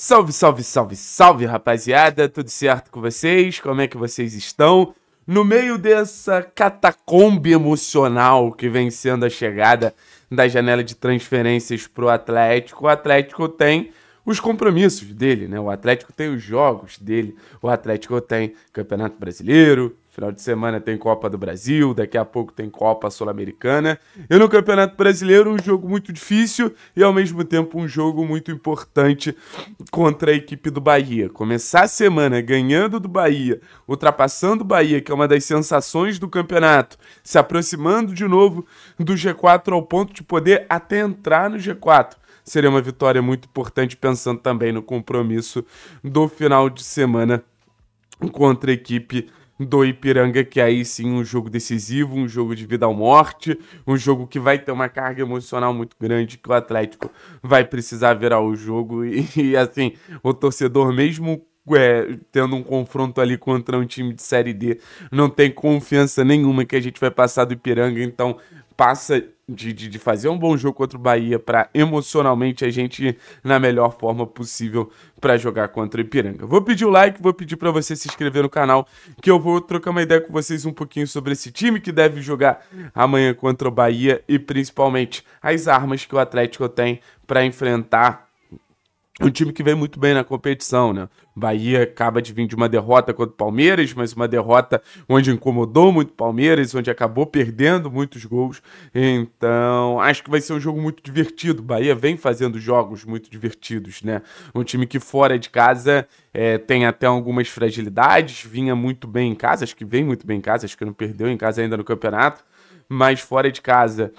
Salve, salve, salve, salve, rapaziada! Tudo certo com vocês? Como é que vocês estão? No meio dessa catacombe emocional que vem sendo a chegada da janela de transferências para o Atlético, o Atlético tem os compromissos dele, né? O Atlético tem os jogos dele, o Atlético tem Campeonato Brasileiro, Final de semana tem Copa do Brasil, daqui a pouco tem Copa Sul-Americana. E no Campeonato Brasileiro, um jogo muito difícil e ao mesmo tempo um jogo muito importante contra a equipe do Bahia. Começar a semana ganhando do Bahia, ultrapassando o Bahia, que é uma das sensações do campeonato, se aproximando de novo do G4 ao ponto de poder até entrar no G4 seria uma vitória muito importante, pensando também no compromisso do final de semana contra a equipe do Ipiranga, que é aí sim um jogo decisivo, um jogo de vida ou morte, um jogo que vai ter uma carga emocional muito grande, que o Atlético vai precisar virar o jogo. E, e assim, o torcedor, mesmo é, tendo um confronto ali contra um time de Série D, não tem confiança nenhuma que a gente vai passar do Ipiranga, então passa de, de, de, fazer um bom jogo contra o Bahia para emocionalmente a gente na melhor forma possível para jogar contra o Ipiranga. Vou pedir o like, vou pedir para você se inscrever no canal, que eu vou trocar uma ideia com vocês um pouquinho sobre esse time que deve jogar amanhã contra o Bahia e principalmente as armas que o Atlético tem para enfrentar um time que vem muito bem na competição, né? Bahia acaba de vir de uma derrota contra o Palmeiras, mas uma derrota onde incomodou muito o Palmeiras, onde acabou perdendo muitos gols. Então, acho que vai ser um jogo muito divertido. Bahia vem fazendo jogos muito divertidos, né? Um time que fora de casa é, tem até algumas fragilidades, vinha muito bem em casa, acho que vem muito bem em casa, acho que não perdeu em casa ainda no campeonato, mas fora de casa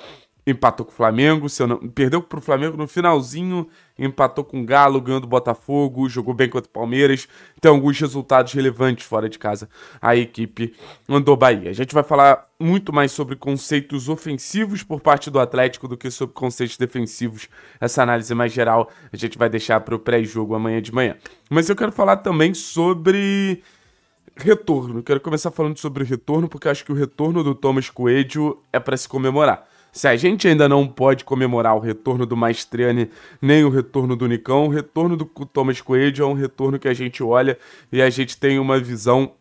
empatou com o Flamengo, se não, perdeu para o Flamengo no finalzinho, empatou com o Galo, ganhou do Botafogo, jogou bem contra o Palmeiras, tem alguns resultados relevantes fora de casa a equipe andou Bahia. A gente vai falar muito mais sobre conceitos ofensivos por parte do Atlético do que sobre conceitos defensivos. Essa análise mais geral a gente vai deixar para o pré-jogo amanhã de manhã. Mas eu quero falar também sobre retorno. Quero começar falando sobre o retorno porque acho que o retorno do Thomas Coelho é para se comemorar. Se a gente ainda não pode comemorar o retorno do Maestriani, nem o retorno do Nicão, o retorno do Thomas Coelho é um retorno que a gente olha e a gente tem uma visão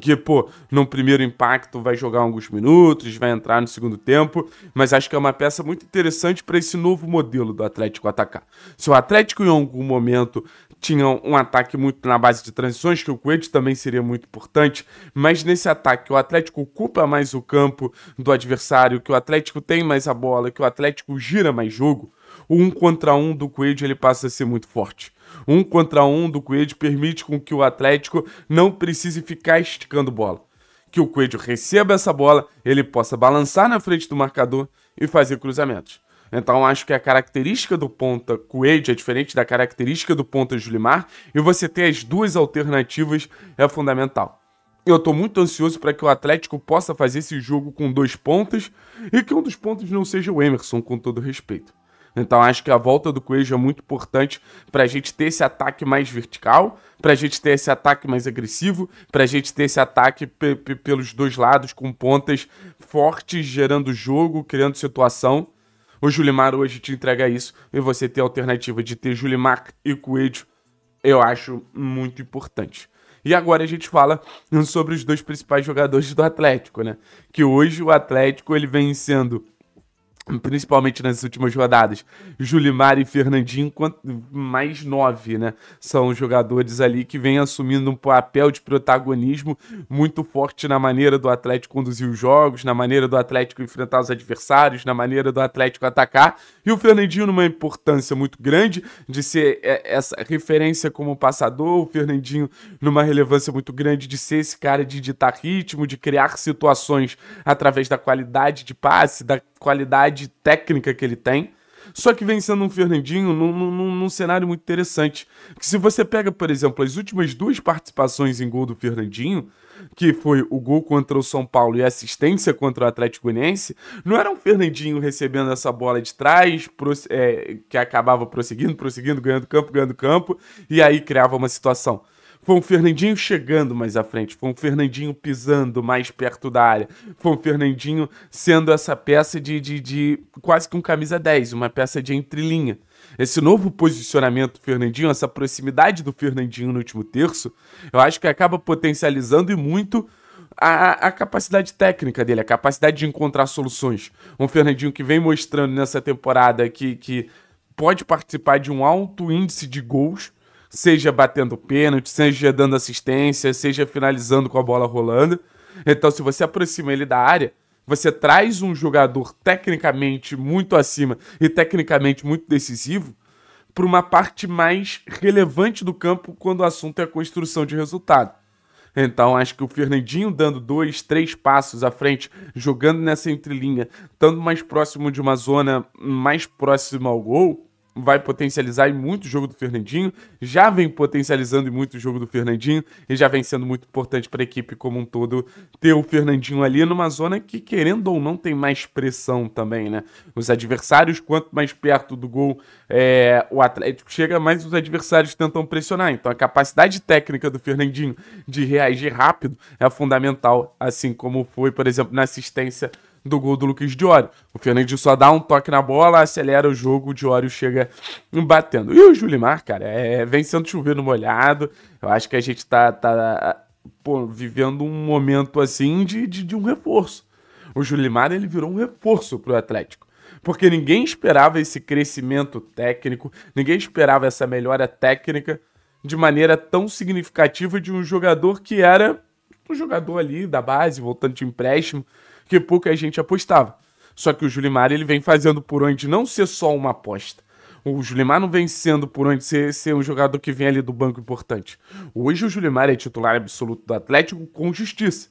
que, pô, num primeiro impacto vai jogar alguns minutos, vai entrar no segundo tempo, mas acho que é uma peça muito interessante para esse novo modelo do Atlético atacar. Se o Atlético em algum momento tinha um ataque muito na base de transições, que o Coelho também seria muito importante, mas nesse ataque o Atlético ocupa mais o campo do adversário, que o Atlético tem mais a bola, que o Atlético gira mais jogo, o um contra um do Coelho ele passa a ser muito forte. Um contra um do Coelho permite com que o Atlético não precise ficar esticando bola. Que o Coelho receba essa bola, ele possa balançar na frente do marcador e fazer cruzamentos. Então acho que a característica do ponta Coelho é diferente da característica do ponta Julimar e você ter as duas alternativas é fundamental. Eu estou muito ansioso para que o Atlético possa fazer esse jogo com dois pontas e que um dos pontos não seja o Emerson, com todo respeito. Então acho que a volta do Coelho é muito importante para a gente ter esse ataque mais vertical, para a gente ter esse ataque mais agressivo, para a gente ter esse ataque pelos dois lados, com pontas fortes, gerando jogo, criando situação. O Julimar hoje te entrega isso e você ter a alternativa de ter Julimar e Coelho, eu acho muito importante. E agora a gente fala sobre os dois principais jogadores do Atlético, né? Que hoje o Atlético ele vem sendo principalmente nas últimas rodadas. Julimar e Fernandinho, mais nove, né? São jogadores ali que vêm assumindo um papel de protagonismo muito forte na maneira do Atlético conduzir os jogos, na maneira do Atlético enfrentar os adversários, na maneira do Atlético atacar. E o Fernandinho numa importância muito grande de ser é, essa referência como passador, o Fernandinho numa relevância muito grande de ser esse cara de ditar ritmo, de criar situações através da qualidade de passe, da qualidade qualidade técnica que ele tem. Só que vem sendo um Fernandinho num, num, num cenário muito interessante. Que se você pega, por exemplo, as últimas duas participações em gol do Fernandinho, que foi o gol contra o São Paulo e a assistência contra o Atlético Goianiense, não era um Fernandinho recebendo essa bola de trás, é, que acabava prosseguindo, prosseguindo, ganhando campo, ganhando campo, e aí criava uma situação. Foi um Fernandinho chegando mais à frente, foi um Fernandinho pisando mais perto da área, foi um Fernandinho sendo essa peça de, de, de quase que um camisa 10, uma peça de entrelinha. Esse novo posicionamento do Fernandinho, essa proximidade do Fernandinho no último terço, eu acho que acaba potencializando e muito a, a, capacidade técnica dele, a capacidade de encontrar soluções. Um Fernandinho que vem mostrando nessa temporada que, que pode participar de um alto índice de gols, seja batendo pênalti, seja dando assistência, seja finalizando com a bola rolando. Então, se você aproxima ele da área, você traz um jogador tecnicamente muito acima e tecnicamente muito decisivo para uma parte mais relevante do campo quando o assunto é a construção de resultado. Então, acho que o Fernandinho dando dois, três passos à frente, jogando nessa entrelinha, estando mais próximo de uma zona mais próxima ao gol, vai potencializar em muito o jogo do Fernandinho, já vem potencializando em muito o jogo do Fernandinho e já vem sendo muito importante para a equipe como um todo ter o Fernandinho ali numa zona que, querendo ou não, tem mais pressão também, né? Os adversários, quanto mais perto do gol é, o Atlético chega, mais os adversários tentam pressionar. Então a capacidade técnica do Fernandinho de reagir rápido é fundamental, assim como foi, por exemplo, na assistência do gol do Lucas Diório. O Fernandinho só dá um toque na bola, acelera o jogo, o Diório chega batendo. E o Julimar, cara, é, vem sendo chovendo no molhado. Eu acho que a gente tá, tá pô, vivendo um momento assim de, de, de um reforço. O Julimar ele virou um reforço para o Atlético porque ninguém esperava esse crescimento técnico, ninguém esperava essa melhora técnica de maneira tão significativa de um jogador que era um jogador ali da base, voltando de empréstimo, que pouca gente apostava. Só que o Julimar ele vem fazendo por onde não ser só uma aposta. O Julimar não vem sendo por onde ser, ser um jogador que vem ali do banco importante. Hoje o Julimar é titular absoluto do Atlético com justiça.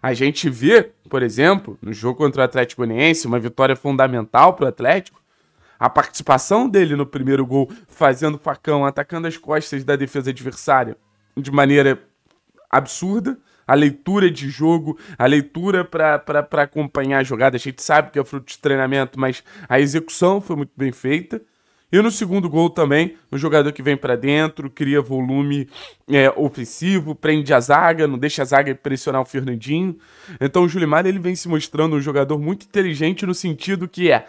A gente vê, por exemplo, no jogo contra o Atlético Goianiense, uma vitória fundamental para o Atlético, a participação dele no primeiro gol, fazendo facão, atacando as costas da defesa adversária de maneira absurda a leitura de jogo, a leitura para acompanhar a jogada. A gente sabe que é fruto de treinamento, mas a execução foi muito bem feita. E no segundo gol também, o jogador que vem para dentro, cria volume é, ofensivo, prende a zaga, não deixa a zaga pressionar o Fernandinho. Então o Julimar ele vem se mostrando um jogador muito inteligente no sentido que é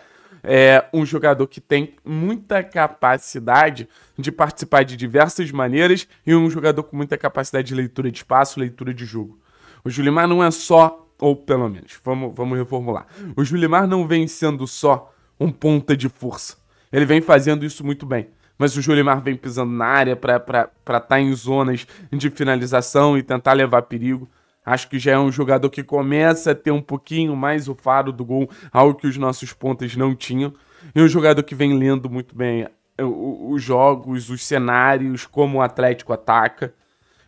é um jogador que tem muita capacidade de participar de diversas maneiras e um jogador com muita capacidade de leitura de espaço, leitura de jogo. O Julimar não é só, ou pelo menos, vamos, vamos reformular. O Julimar não vem sendo só um ponta de força. Ele vem fazendo isso muito bem. Mas o Julimar vem pisando na área para estar tá em zonas de finalização e tentar levar perigo. Acho que já é um jogador que começa a ter um pouquinho mais o faro do gol, algo que os nossos pontas não tinham. E um jogador que vem lendo muito bem é, os jogos, os cenários, como o Atlético ataca.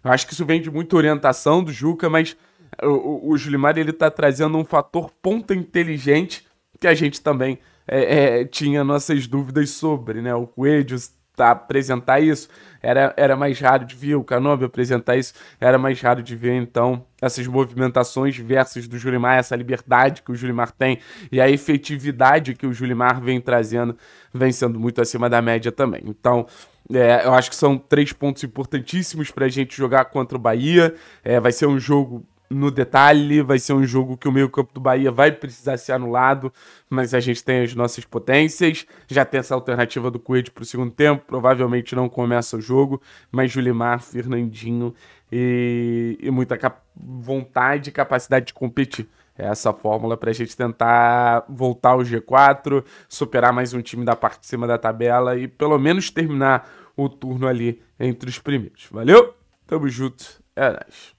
Eu acho que isso vem de muita orientação do Juca, mas é, o, o Julimar ele tá trazendo um fator ponta inteligente que a gente também é, é, tinha nossas dúvidas sobre, né? O Coelho tá, apresentar isso, era, era mais raro de ver, o Canobi apresentar isso, era mais raro de ver, então, essas movimentações diversas do Julimar, essa liberdade que o Julimar tem e a efetividade que o Julimar vem trazendo, vem sendo muito acima da média também. Então, é, eu acho que são três pontos importantíssimos para a gente jogar contra o Bahia. É, vai ser um jogo no detalhe, vai ser um jogo que o meio-campo do Bahia vai precisar ser anulado, mas a gente tem as nossas potências, já tem essa alternativa do Coelho para o segundo tempo, provavelmente não começa o jogo, mas Julimar, Fernandinho e, e muita cap vontade e capacidade de competir. É essa fórmula para a gente tentar voltar ao G4, superar mais um time da parte de cima da tabela e pelo menos terminar o turno ali entre os primeiros. Valeu? Tamo junto. É nóis.